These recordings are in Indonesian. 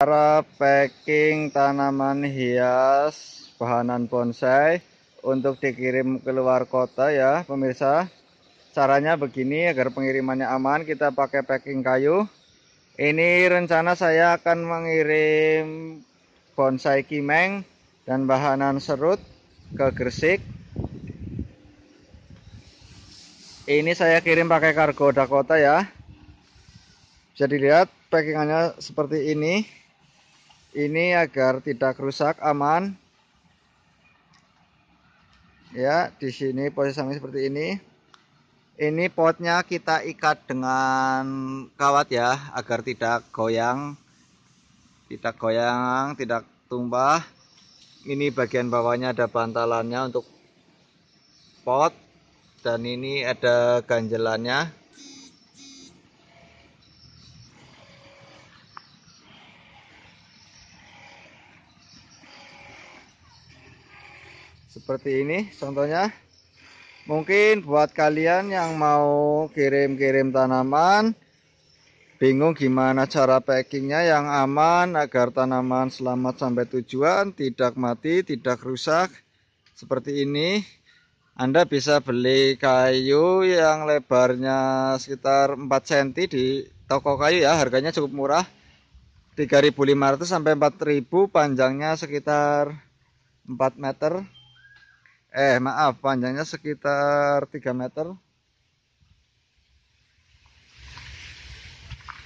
Cara packing tanaman hias bahanan bonsai untuk dikirim ke luar kota ya pemirsa. Caranya begini agar pengirimannya aman kita pakai packing kayu. Ini rencana saya akan mengirim bonsai kimeng dan bahanan serut ke Gresik. Ini saya kirim pakai kargo Dakota ya. Bisa dilihat packingannya seperti ini ini agar tidak rusak aman ya di sini posisi samping seperti ini ini potnya kita ikat dengan kawat ya agar tidak goyang tidak goyang tidak tumpah ini bagian bawahnya ada bantalannya untuk pot dan ini ada ganjelannya seperti ini contohnya mungkin buat kalian yang mau kirim-kirim tanaman bingung gimana cara packingnya yang aman agar tanaman selamat sampai tujuan tidak mati tidak rusak seperti ini Anda bisa beli kayu yang lebarnya sekitar 4 cm di toko kayu ya harganya cukup murah 3.500 sampai 4.000 panjangnya sekitar 4 meter eh maaf panjangnya sekitar 3 meter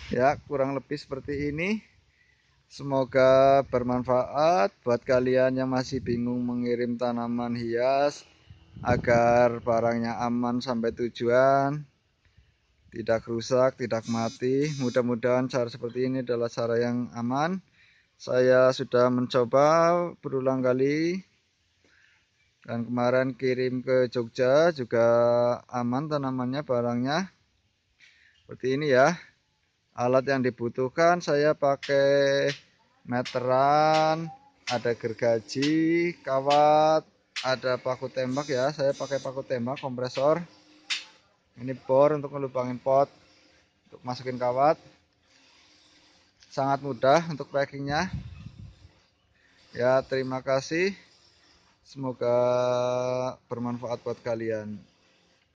ya kurang lebih seperti ini semoga bermanfaat buat kalian yang masih bingung mengirim tanaman hias agar barangnya aman sampai tujuan tidak rusak, tidak mati. Mudah-mudahan cara seperti ini adalah cara yang aman. Saya sudah mencoba berulang kali dan kemarin kirim ke Jogja juga aman tanamannya barangnya seperti ini ya alat yang dibutuhkan saya pakai meteran ada gergaji kawat ada paku tembak ya saya pakai paku tembak kompresor ini bor untuk ngelubangin pot untuk masukin kawat sangat mudah untuk packingnya ya terima kasih Semoga bermanfaat buat kalian.